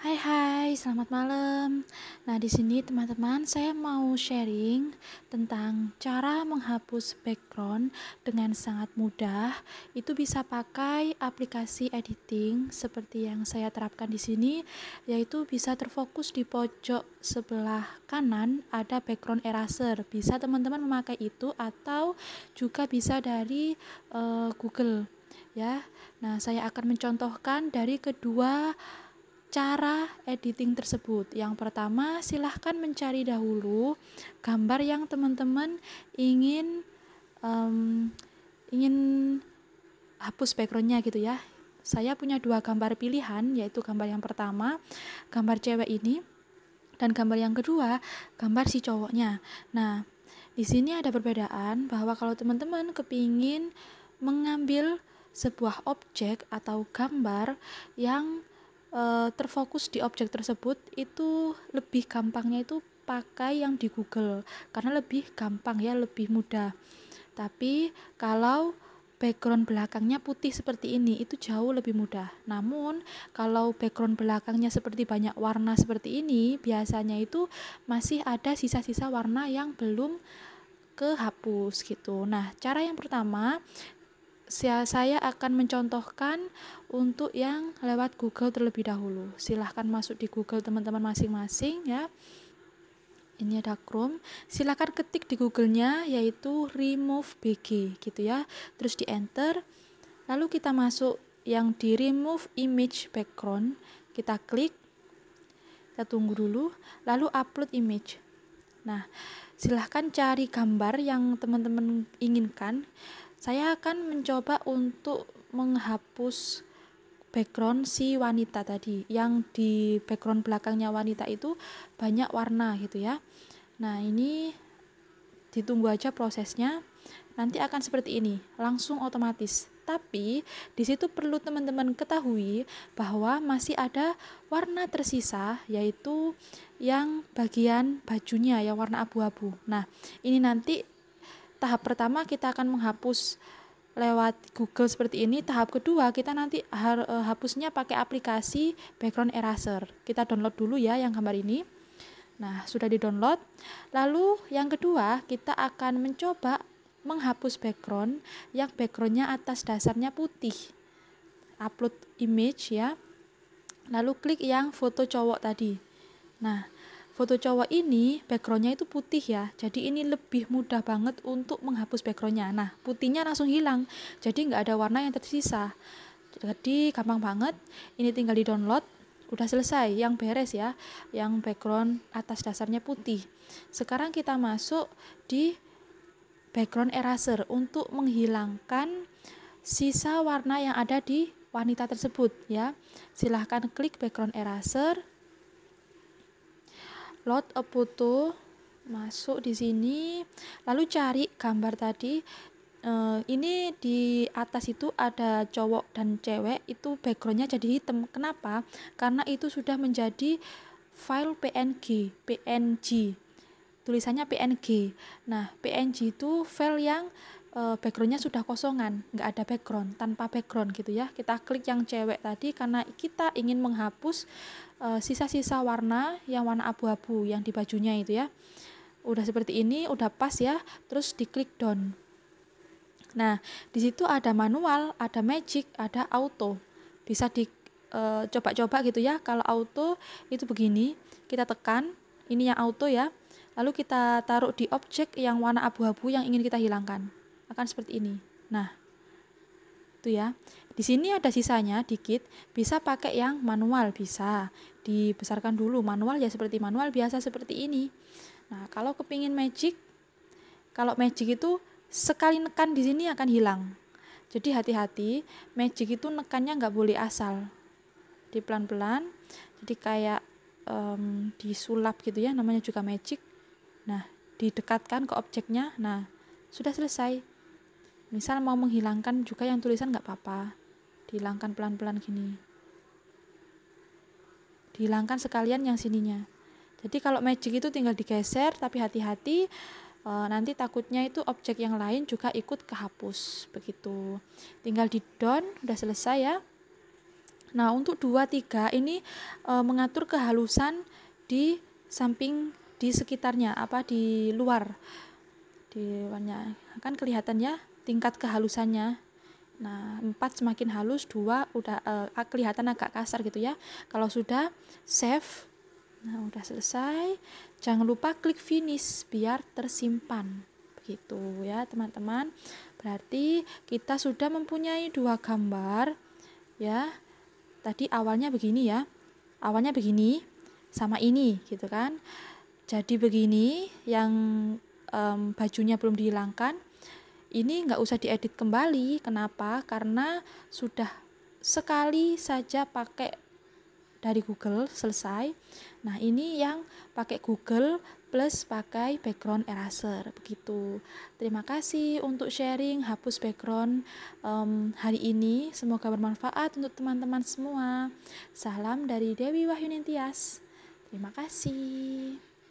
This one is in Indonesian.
Hai hai, selamat malam. Nah, di sini teman-teman saya mau sharing tentang cara menghapus background dengan sangat mudah. Itu bisa pakai aplikasi editing seperti yang saya terapkan di sini, yaitu bisa terfokus di pojok sebelah kanan ada background eraser. Bisa teman-teman memakai itu atau juga bisa dari uh, Google ya. Nah, saya akan mencontohkan dari kedua cara editing tersebut. Yang pertama, silahkan mencari dahulu gambar yang teman-teman ingin um, ingin hapus backgroundnya gitu ya. Saya punya dua gambar pilihan, yaitu gambar yang pertama, gambar cewek ini, dan gambar yang kedua, gambar si cowoknya. Nah, di sini ada perbedaan bahwa kalau teman-teman kepingin mengambil sebuah objek atau gambar yang uh, terfokus di objek tersebut itu lebih gampangnya itu pakai yang di Google karena lebih gampang ya lebih mudah tapi kalau background belakangnya putih seperti ini itu jauh lebih mudah. Namun kalau background belakangnya seperti banyak warna seperti ini, biasanya itu masih ada sisa-sisa warna yang belum kehapus gitu. Nah, cara yang pertama saya akan mencontohkan untuk yang lewat Google terlebih dahulu. Silahkan masuk di Google teman-teman masing-masing ya. Ini ada Chrome. Silahkan ketik di Google-nya yaitu remove BG gitu ya. Terus di enter. Lalu kita masuk yang di remove image background. Kita klik. Kita tunggu dulu. Lalu upload image. Nah, silahkan cari gambar yang teman-teman inginkan saya akan mencoba untuk menghapus background si wanita tadi yang di background belakangnya wanita itu banyak warna gitu ya nah ini ditunggu aja prosesnya nanti akan seperti ini langsung otomatis tapi di situ perlu teman-teman ketahui bahwa masih ada warna tersisa yaitu yang bagian bajunya yang warna abu-abu. Nah, ini nanti tahap pertama kita akan menghapus lewat Google seperti ini. Tahap kedua kita nanti e, hapusnya pakai aplikasi background eraser. Kita download dulu ya yang gambar ini. Nah, sudah di-download. Lalu yang kedua, kita akan mencoba menghapus background yang backgroundnya atas dasarnya putih. Upload image ya. Lalu klik yang foto cowok tadi. Nah, foto cowok ini backgroundnya itu putih ya jadi ini lebih mudah banget untuk menghapus backgroundnya nah putihnya langsung hilang jadi nggak ada warna yang tersisa jadi gampang banget ini tinggal di download udah selesai yang beres ya yang background atas dasarnya putih sekarang kita masuk di background eraser untuk menghilangkan sisa warna yang ada di wanita tersebut ya silahkan klik background eraser load a eh, photo masuk di sini lalu cari gambar tadi Uh, ini di atas itu ada cowok dan cewek itu backgroundnya jadi hitam kenapa karena itu sudah menjadi file png png tulisannya png nah png itu file yang uh, backgroundnya sudah kosongan nggak ada background tanpa background gitu ya kita klik yang cewek tadi karena kita ingin menghapus Eh, sisa-sisa warna yang warna abu-abu yang di bajunya itu ya udah seperti ini udah pas ya terus diklik down nah disitu ada manual ada magic ada auto bisa di eh, coba-coba uh, gitu ya kalau auto itu begini kita tekan ini yang auto ya lalu kita taruh di objek yang warna abu-abu yang ingin kita hilangkan akan seperti ini nah Tuh gitu ya. Di sini ada sisanya dikit, bisa pakai yang manual bisa. Dibesarkan dulu manual ya seperti manual biasa seperti ini. Nah, kalau kepingin magic kalau magic itu sekali nekan di sini akan hilang. Jadi hati-hati, magic itu nekannya nggak boleh asal. Di pelan-pelan, jadi kayak um, disulap gitu ya, namanya juga magic. Nah, didekatkan ke objeknya. Nah, sudah selesai misal mau menghilangkan juga yang tulisan nggak apa-apa dihilangkan pelan-pelan gini dihilangkan sekalian yang sininya jadi kalau magic itu tinggal digeser tapi hati-hati e, nanti takutnya itu objek yang lain juga ikut kehapus begitu tinggal di down udah selesai ya nah untuk 2 3 ini e, mengatur kehalusan di samping di sekitarnya apa di luar di luarnya kan kelihatan ya tingkat kehalusannya nah empat semakin halus dua udah uh, kelihatan agak kasar gitu ya kalau sudah save nah udah selesai jangan lupa klik finish biar tersimpan begitu ya teman-teman berarti kita sudah mempunyai dua gambar ya tadi awalnya begini ya awalnya begini sama ini gitu kan jadi begini yang um, bajunya belum dihilangkan ini nggak usah diedit kembali kenapa karena sudah sekali saja pakai dari Google selesai nah ini yang pakai Google plus pakai background eraser begitu terima kasih untuk sharing hapus background um, hari ini semoga bermanfaat untuk teman-teman semua salam dari Dewi Wahyunintias terima kasih